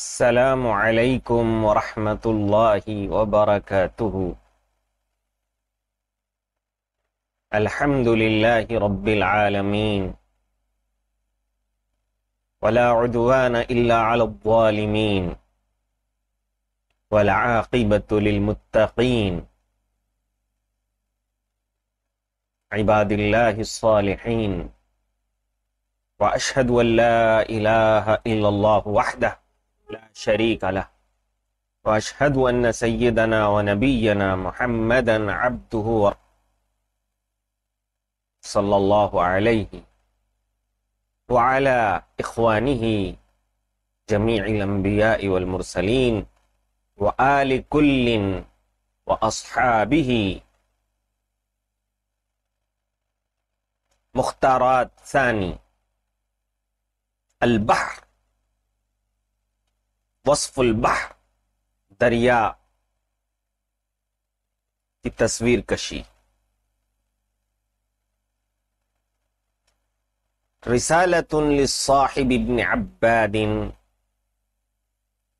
السلام عليكم ورحمة الله وبركاته الحمد لله رب العالمين ولا عدوان إلا على الظالمين والعاقبة للمتقين عباد الله الصالحين وأشهد أن لا إله إلا الله وحده لا شريك له واشهد ان سيدنا ونبينا محمدا عبده صلى الله عليه وعلى اخوانه جميع الانبياء والمرسلين وال كل واصحابه مختارات ثاني البحر وصف البحر دریا کی تصویر کشی رسالة للصاحب ابن عباد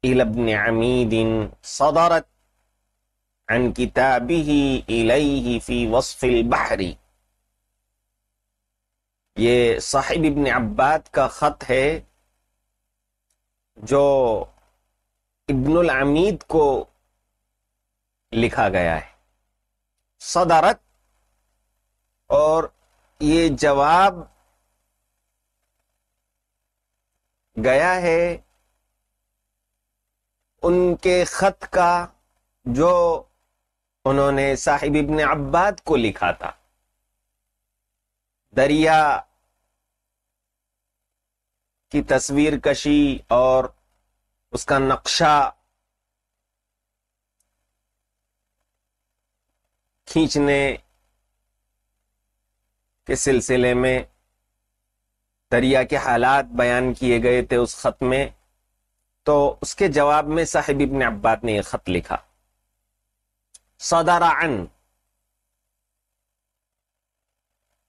إلى ابن عميد صدرت عن كتابه إليه في وصف البحر یہ صاحب ابن عباد کا خط ہے جو Ibnul अमीद को लिखा गया है सदारत और ये जवाब गया है उनके खत का जो उन्होंने साहिब इबन अब्बाद को लिखा था दरिया की तस्वीर कशी और उसका नक्शा खींचने के सिलसिले में दरिया के हालात बयान किए गए थे उस खत में तो उसके जवाब में साहिब इबन अब्बाद ने यह खत लिखा सदारा अन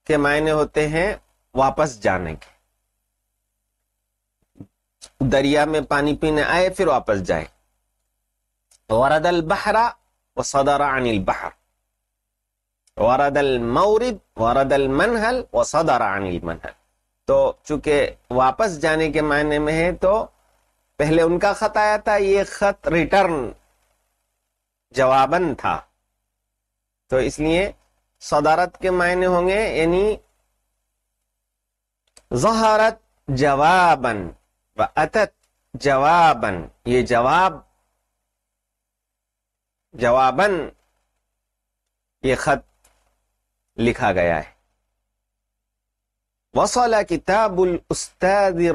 के मायने होते हैं वापस जाने के दरिया में पानी पीने आए फिर वापस जाए वरदल बहरा व सदारा अनिल बहर वरदल मौरब वरदल मनहल व सदारा अनिल मनहल तो चूंकि वापस जाने के मायने में है तो पहले उनका खत आया था ये खत रिटर्न जवाबन था तो इसलिए सदारत के मायने होंगे यानी जहारत जवाबन अतत जवाबन ये जवाब जवाबन ये खत लिखा गया है वसल किताबुल उस्तादी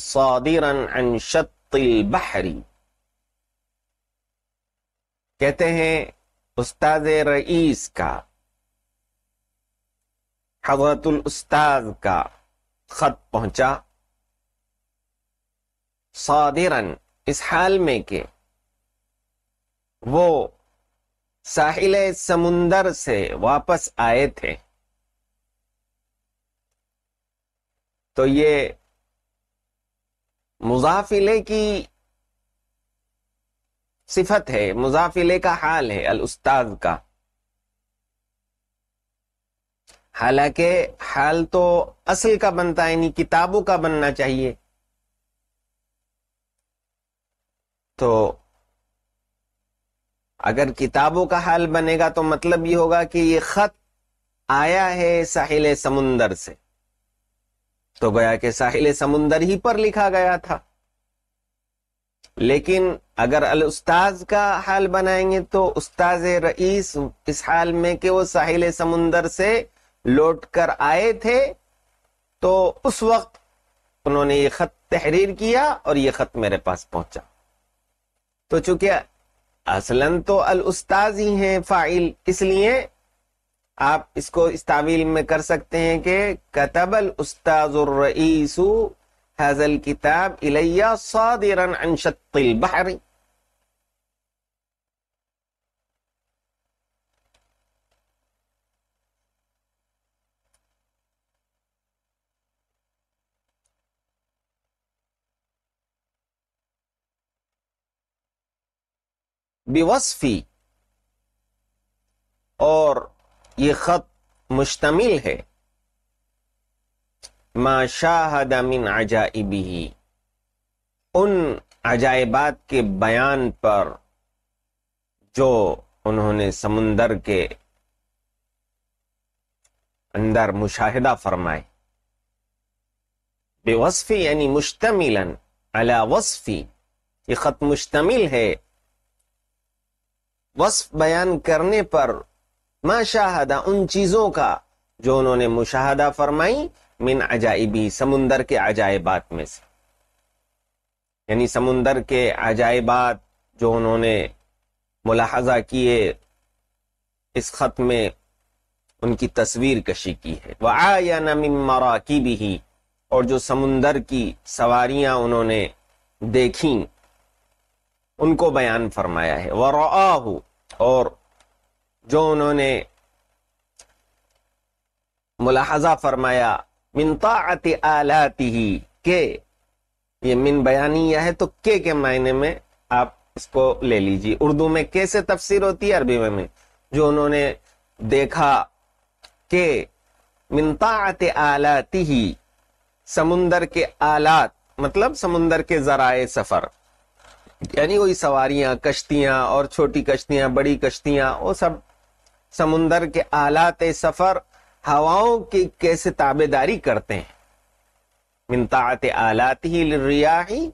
सौदिरन अनशतिल बहरी कहते हैं उस्ताद रईस का हजरतुल उस्ताद का खत पहुंचा सादिरन इस हाल में के वो साहिल समुंदर से वापस आए थे तो ये मुजाफिले की सिफत है मुजाफिले का हाल है अल उस्ताद का हालांकि हाल तो असल का बनता है यानी किताबों का बनना चाहिए तो अगर किताबों का हाल बनेगा तो मतलब ये होगा कि ये खत आया है साहिल समुंदर से तो गया कि साहिल समुंदर ही पर लिखा गया था लेकिन अगर अल उस्ताज का हाल बनाएंगे तो उस्ताज रईस इस हाल में कि वो साहिल समुंदर से लौट कर आए थे तो उस वक्त उन्होंने ये खत तहरीर किया और ये खत मेरे पास पहुंचा तो चूंकि असलन तो अल उस्ताज ही है फाइल इसलिए आप इसको इस तावील में कर सकते हैं कि कतब अल उस्ताजुर्रईसु हजल किताब इलैया सादिरन अन बहरी बेवसफ़ी और ये ख़त मुश्तमिल है माशाहदामिन अजाइबी उन अजायबात के बयान पर जो उन्होंने समुंदर के अंदर मुशाहिदा फरमाए बेवसफ़ी यानी मुश्तमिलन अला वसफ़ी ये ख़त मुश्तमिल है वस्फ बयान करने पर माशाहदा उन चीज़ों का जो उन्होंने मुशाहदा फरमाई मिन अजाइबी समुंदर के अजायबात में से यानी समुंदर के अजायबात जो उन्होंने मुलाहजा किए इस ख़त में उनकी तस्वीर कशी की है वह आया नमिन मराकी भी ही और जो समुंदर की सवारियां उन्होंने देखी उनको बयान फरमाया है वह और जो उन्होंने मुलाहजा फरमाया मिनताअत आलाती ही के ये मिन बयानिया है तो के के मायने में आप इसको ले लीजिए उर्दू में कैसे तफसीर होती है अरबी में, में जो उन्होंने देखा के मिनताअत आलाती ही समुंदर के आलात मतलब समुंदर के जराए सफर यानी वही सवारियां कश्तियां और छोटी कश्तियां बड़ी कश्तियां वो सब समुन्दर के आलाते सफर हवाओं की कैसे ताबेदारी करते हैं मिनताते आलात ही रियाही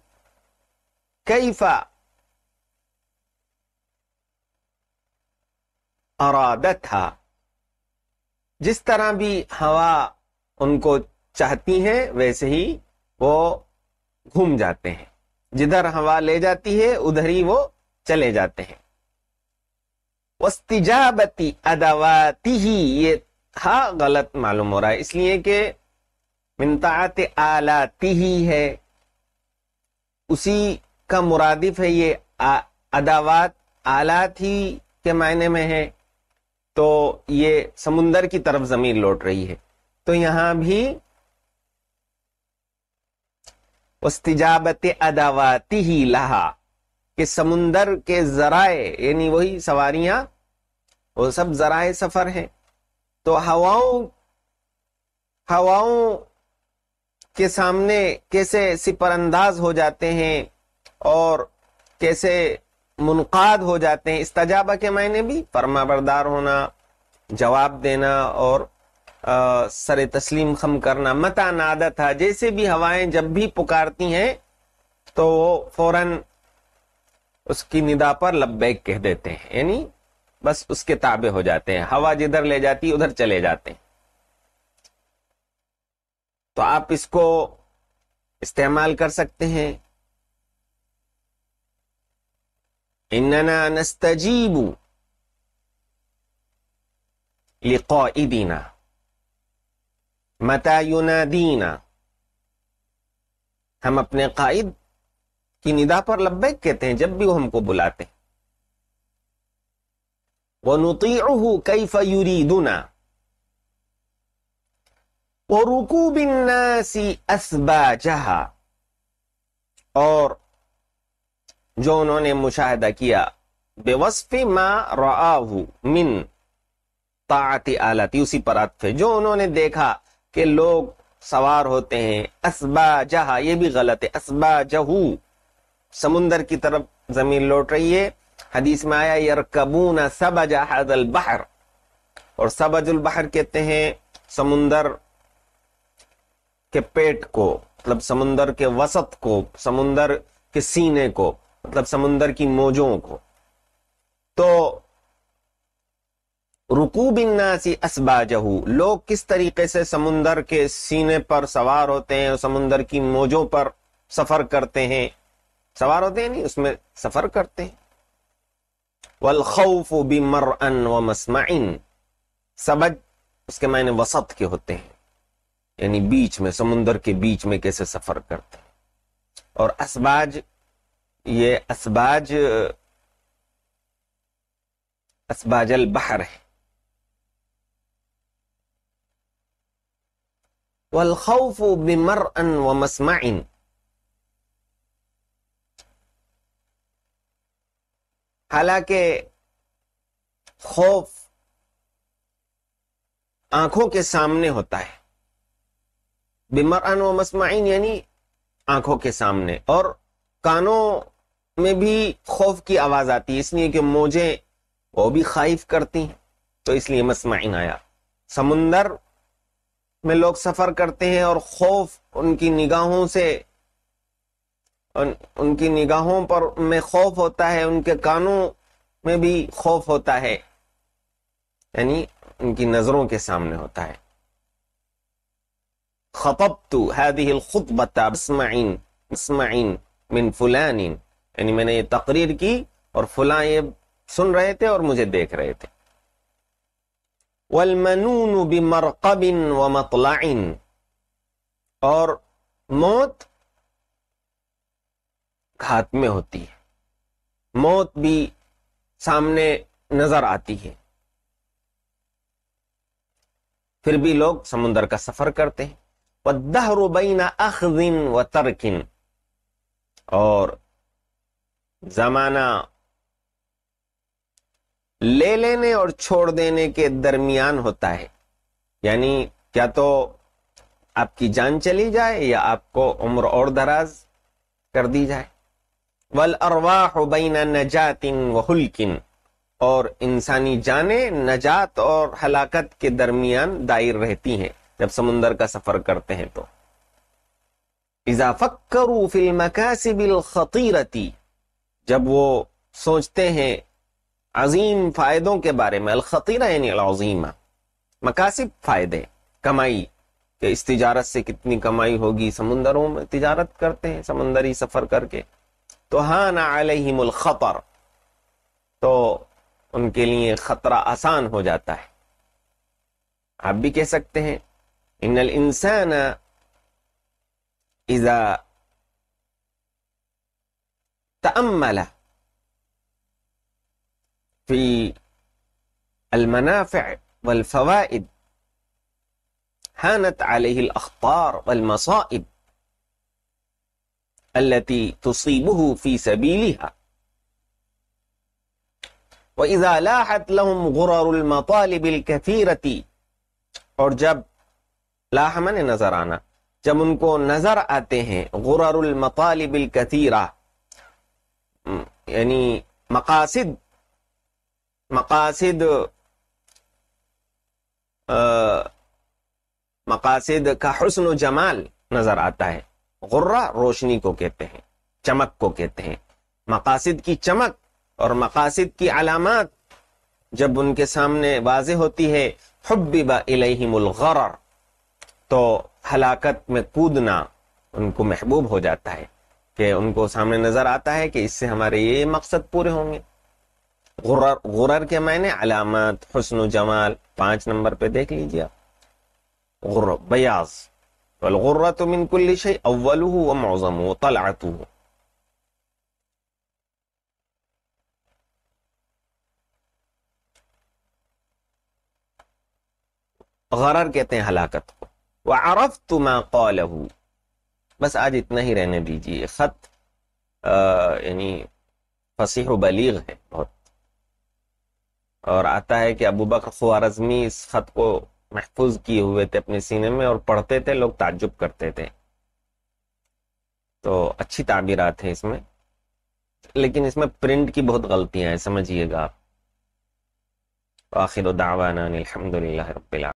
कैफा अरादा था जिस तरह भी हवा उनको चाहती है वैसे ही वो घूम जाते हैं जिधर हवा ले जाती है उधर ही वो चले जाते हैं वस्तिजाबती अदावाती ही ये था गलत मालूम हो रहा है इसलिए कि मिनतात आलाती ही है उसी का मुरादिफ है ये अदावत अदावात आलात ही के मायने में है तो ये समुंदर की तरफ जमीन लौट रही है तो यहां भी वस्तिजाबत अदावाती ही लहा कि समुंदर के जराए यानी वही सवारियां वो सब जराए सफर हैं तो हवाओं हवाओं के सामने कैसे सिपरअंदाज हो जाते हैं और कैसे मुनकाद हो जाते हैं इस तजाबा के मायने भी बरदार होना जवाब देना और सर तस्लीम खम करना मता नादा था जैसे भी हवाएं जब भी पुकारती हैं तो वो फौरन उसकी निदा पर लब्बैक कह देते हैं यानी बस उसके ताबे हो जाते हैं हवा जिधर ले जाती उधर चले जाते हैं तो आप इसको इस्तेमाल कर सकते हैं इन्ना नस्तजीबू लिकॉदीना मता युनादीना हम अपने कायद की निदा पर लब्बैक कहते हैं जब भी वो हमको बुलाते हैं वो वनुतीहु कैफ युरीदुना रुकू बिन्नासी असबाजहा और जो उन्होंने मुशाहिदा किया बेवस्फी मा राहू मिन ताती आलाती उसी पर आतफ जो उन्होंने देखा के लोग सवार होते हैं असबा जहा ये भी गलत है असबा जहू समुंदर की तरफ जमीन लौट रही है हदीस में आया यरकबून सब अजहादल बहर और सब अजुल बहर कहते हैं समुंदर के पेट को मतलब समुंदर के वसत को समुंदर के सीने को मतलब समुंदर की मोजों को तो रकूबिन्नासी असबाजहू लोग किस तरीके से समुंदर के सीने पर सवार होते हैं और समुंदर की मोजों पर सफर करते हैं सवार होते हैं नहीं उसमें सफर करते हैं वलखौफ बिमर अन व मसमाइन सबज उसके मायने वसत के होते हैं यानी बीच में समुंदर के बीच में कैसे सफर करते हैं और असबाज ये असबाज असबाजल बहर है वल खौफु बिमरअन व मस्माइन हालांकि खौफ आंखों के सामने होता है बिमरअन व मस्माइन यानी आंखों के सामने और कानों में भी खौफ की आवाज आती है इसलिए कि मोजें वो भी खाइफ करती हैं तो इसलिए मसमाइन आया समुंदर में लोग सफर करते हैं और खौफ उनकी निगाहों से उन, उनकी निगाहों पर में खौफ होता है उनके कानों में भी खौफ होता है यानी उनकी नजरों के सामने होता है खतब तू हैदिल मिन फुलानी यानी मैंने ये तकरीर की और फुला ये सुन रहे थे और मुझे देख रहे थे वलमनून बिमरकबिन व मतलाइन और मौत घात में होती है मौत भी सामने नजर आती है फिर भी लोग समुंदर का सफर करते हैं वह रुबैना अखदिन व तरकिन और जमाना ले लेने और छोड़ देने के दरमियान होता है यानी क्या तो आपकी जान चली जाए या आपको उम्र और दराज कर दी जाए वल अरवाह बैना नजातिन वहुलकिन और इंसानी जाने नजात और हलाकत के दरमियान दायर रहती हैं जब समुंदर का सफर करते हैं तो इजाफक्रू करू फिल्म खतीरती जब वो सोचते हैं अजीम फायदों के बारे में अलखतीरा मकासिब फायदे कमाई के इस तजारत से कितनी कमाई होगी समुंदरों में तजारत करते हैं समुंदरी सफर करके तो हाँ ना आलिमुल खतर तो उनके लिए खतरा आसान हो जाता है आप भी कह सकते हैं इनल इंसान इजा तमला في المنافع والفوائد هانت عليه الأخطار والمصائب التي تصيبه في سبيلها وإذا لاحت لهم غرر المطالب الكثيرة और जब लाहमन جب ان کو نظر آتے ہیں غرر المطالب الكثيرة यानी مقاصد मकासद मकासद का हसन जमाल नजर आता है गुर्रा रोशनी को कहते हैं चमक को कहते हैं मकासद की चमक और मकासद की अलामत जब उनके सामने वाज होती है हब्बिबा इलहिमुलर तो हलाकत में कूदना उनको महबूब हो जाता है कि उनको सामने नजर आता है कि इससे हमारे ये मकसद पूरे होंगे غرر غرر کے معنی علامات حسن و جمال پانچ نمبر پہ دیکھ لیجیے غر بیاس غرۃ من كل شيء اوله ومعظمه طلعته غرر کہتے ہیں ہلاکت کو عرف تما بس آج اتنا ہی رہنے دیجیے خط آ, یعنی فصیح و بہت और आता है कि अबू बकर ख्वारजमी इस ख़त को महफूज किए हुए थे अपने सीने में और पढ़ते थे लोग ताज्जुब करते थे तो अच्छी ताबीरत है इसमें लेकिन इसमें प्रिंट की बहुत गलतियां हैं समझिएगा आप आखिर दावाना अलहमदिल्ला